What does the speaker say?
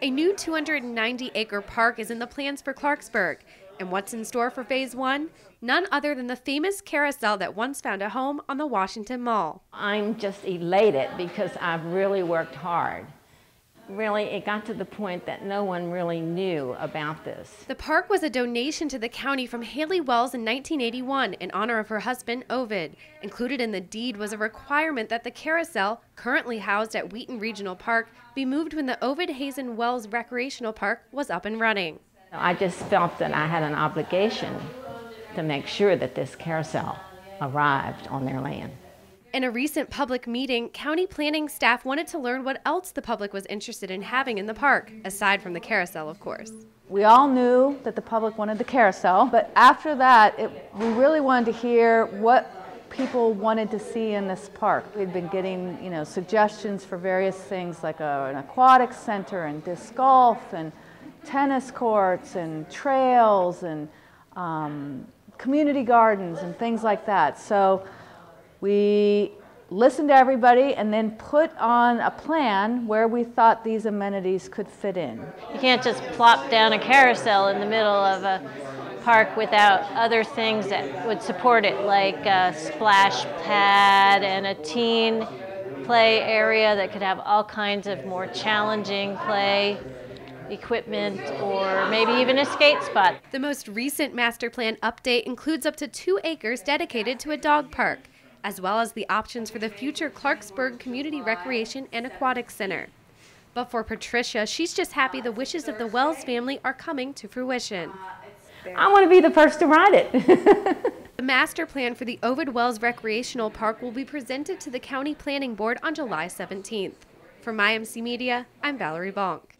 A new 290 acre park is in the plans for Clarksburg. And what's in store for phase one? None other than the famous carousel that once found a home on the Washington Mall. I'm just elated because I've really worked hard really, it got to the point that no one really knew about this. The park was a donation to the county from Haley Wells in 1981 in honor of her husband, Ovid. Included in the deed was a requirement that the carousel, currently housed at Wheaton Regional Park, be moved when the Ovid Hazen Wells Recreational Park was up and running. I just felt that I had an obligation to make sure that this carousel arrived on their land. In a recent public meeting, county planning staff wanted to learn what else the public was interested in having in the park, aside from the carousel, of course. We all knew that the public wanted the carousel, but after that, it, we really wanted to hear what people wanted to see in this park. We'd been getting, you know, suggestions for various things like a, an aquatic center and disc golf and tennis courts and trails and um, community gardens and things like that. So we listened to everybody and then put on a plan where we thought these amenities could fit in. You can't just plop down a carousel in the middle of a park without other things that would support it, like a splash pad and a teen play area that could have all kinds of more challenging play equipment, or maybe even a skate spot. The most recent master plan update includes up to two acres dedicated to a dog park as well as the options for the future Clarksburg Community Recreation and Aquatic Center. But for Patricia, she's just happy the wishes of the Wells family are coming to fruition. I want to be the first to ride it. the master plan for the Ovid Wells Recreational Park will be presented to the County Planning Board on July 17th. From IMC Media, I'm Valerie Bonk.